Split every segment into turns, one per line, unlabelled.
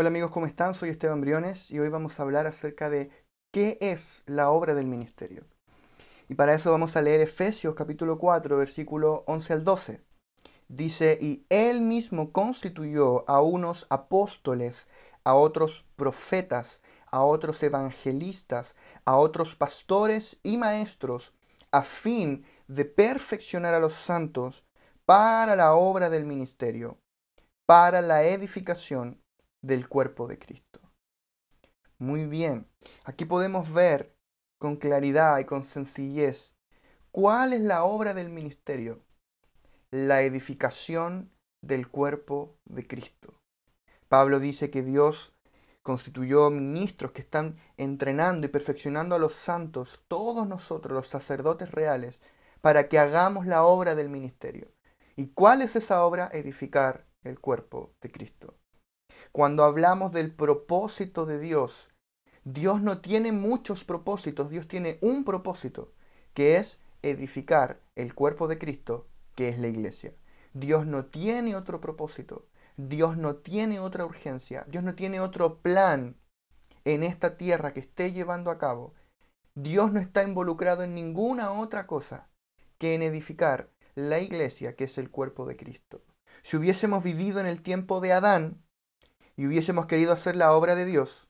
Hola amigos, ¿cómo están? Soy Esteban Briones y hoy vamos a hablar acerca de qué es la obra del ministerio. Y para eso vamos a leer Efesios capítulo 4, versículo 11 al 12. Dice, y él mismo constituyó a unos apóstoles, a otros profetas, a otros evangelistas, a otros pastores y maestros, a fin de perfeccionar a los santos para la obra del ministerio, para la edificación del cuerpo de Cristo. Muy bien, aquí podemos ver con claridad y con sencillez cuál es la obra del ministerio, la edificación del cuerpo de Cristo. Pablo dice que Dios constituyó ministros que están entrenando y perfeccionando a los santos, todos nosotros, los sacerdotes reales, para que hagamos la obra del ministerio. ¿Y cuál es esa obra? Edificar el cuerpo de Cristo. Cuando hablamos del propósito de Dios, Dios no tiene muchos propósitos, Dios tiene un propósito, que es edificar el cuerpo de Cristo, que es la iglesia. Dios no tiene otro propósito, Dios no tiene otra urgencia, Dios no tiene otro plan en esta tierra que esté llevando a cabo. Dios no está involucrado en ninguna otra cosa que en edificar la iglesia, que es el cuerpo de Cristo. Si hubiésemos vivido en el tiempo de Adán, y hubiésemos querido hacer la obra de Dios,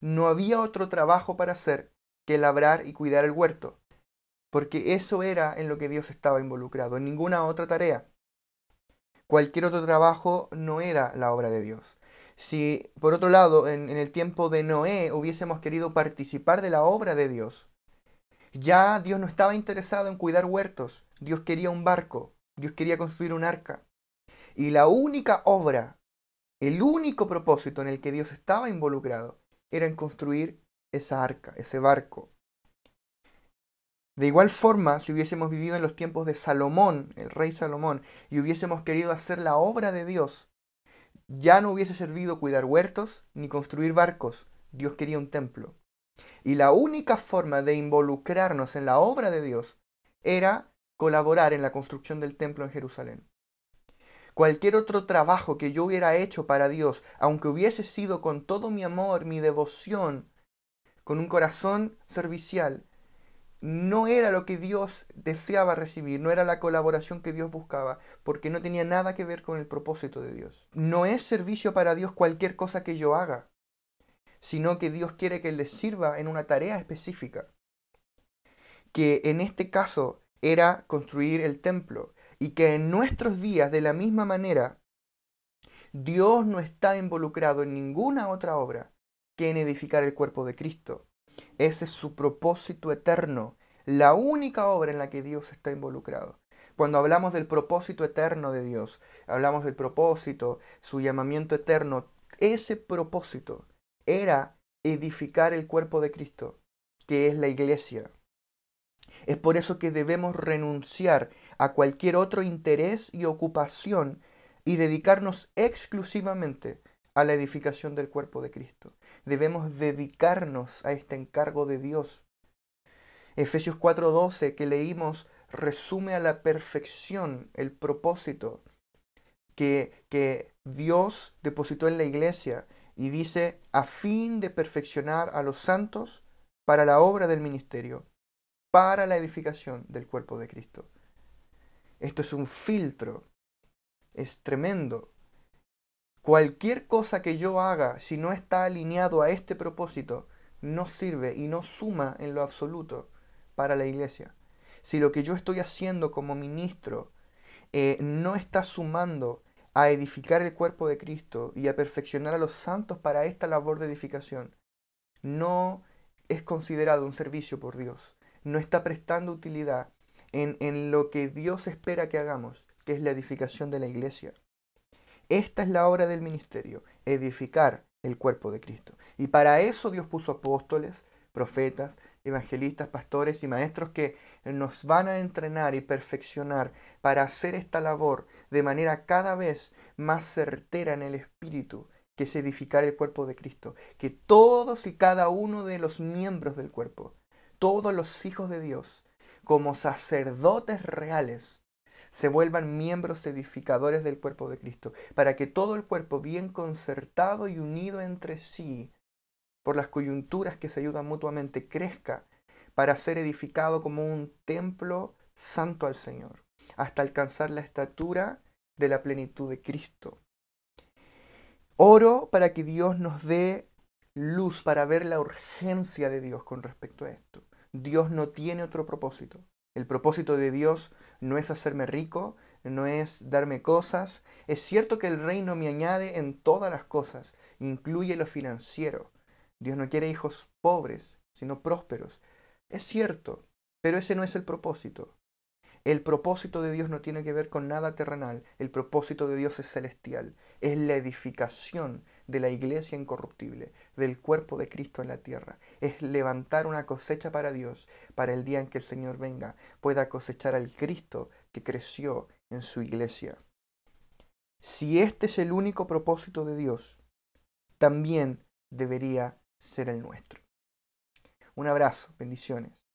no había otro trabajo para hacer que labrar y cuidar el huerto, porque eso era en lo que Dios estaba involucrado, en ninguna otra tarea. Cualquier otro trabajo no era la obra de Dios. Si, por otro lado, en, en el tiempo de Noé hubiésemos querido participar de la obra de Dios, ya Dios no estaba interesado en cuidar huertos, Dios quería un barco, Dios quería construir un arca. Y la única obra el único propósito en el que Dios estaba involucrado era en construir esa arca, ese barco. De igual forma, si hubiésemos vivido en los tiempos de Salomón, el rey Salomón, y hubiésemos querido hacer la obra de Dios, ya no hubiese servido cuidar huertos ni construir barcos. Dios quería un templo. Y la única forma de involucrarnos en la obra de Dios era colaborar en la construcción del templo en Jerusalén. Cualquier otro trabajo que yo hubiera hecho para Dios, aunque hubiese sido con todo mi amor, mi devoción, con un corazón servicial, no era lo que Dios deseaba recibir, no era la colaboración que Dios buscaba, porque no tenía nada que ver con el propósito de Dios. No es servicio para Dios cualquier cosa que yo haga, sino que Dios quiere que le sirva en una tarea específica, que en este caso era construir el templo, y que en nuestros días, de la misma manera, Dios no está involucrado en ninguna otra obra que en edificar el cuerpo de Cristo. Ese es su propósito eterno, la única obra en la que Dios está involucrado. Cuando hablamos del propósito eterno de Dios, hablamos del propósito, su llamamiento eterno, ese propósito era edificar el cuerpo de Cristo, que es la iglesia. Es por eso que debemos renunciar a cualquier otro interés y ocupación y dedicarnos exclusivamente a la edificación del cuerpo de Cristo. Debemos dedicarnos a este encargo de Dios. Efesios 4:12 que leímos resume a la perfección el propósito que, que Dios depositó en la iglesia y dice a fin de perfeccionar a los santos para la obra del ministerio, para la edificación del cuerpo de Cristo. Esto es un filtro, es tremendo. Cualquier cosa que yo haga, si no está alineado a este propósito, no sirve y no suma en lo absoluto para la iglesia. Si lo que yo estoy haciendo como ministro eh, no está sumando a edificar el cuerpo de Cristo y a perfeccionar a los santos para esta labor de edificación, no es considerado un servicio por Dios no está prestando utilidad en, lo que Dios espera que hagamos, que es la edificación de la iglesia. Esta es la obra del ministerio, edificar el cuerpo de Cristo. Y para eso Dios puso apóstoles, profetas, evangelistas, pastores y maestros que nos van a entrenar y perfeccionar para hacer esta labor de manera cada vez más certera en el Espíritu, que es edificar el cuerpo de Cristo, que todos y cada uno de los miembros del cuerpo todos los hijos de Dios, como sacerdotes reales, se vuelvan miembros edificadores del cuerpo de Cristo, para que todo el cuerpo bien concertado y unido entre sí, por las coyunturas que se ayudan mutuamente, crezca para ser edificado como un templo santo al Señor, hasta alcanzar la estatura de la plenitud de Cristo. Oro para que Dios nos dé luz para ver la urgencia de Dios con respecto a esto Dios no tiene otro propósito. El propósito de Dios no es hacerme rico, no es darme cosas. Es cierto que el reino me añade en todas las cosas, incluye lo financiero. Dios no quiere hijos pobres, sino prósperos. Es cierto, pero ese no es el propósito. El propósito de Dios no tiene que ver con nada terrenal, el propósito de Dios es celestial, es la edificación de la iglesia incorruptible, del cuerpo de Cristo en la tierra, es levantar una cosecha para Dios, para el día en que el Señor venga, pueda cosechar al Cristo que creció en su iglesia. Si este es el único propósito de Dios, también debería ser el nuestro. Un abrazo, bendiciones.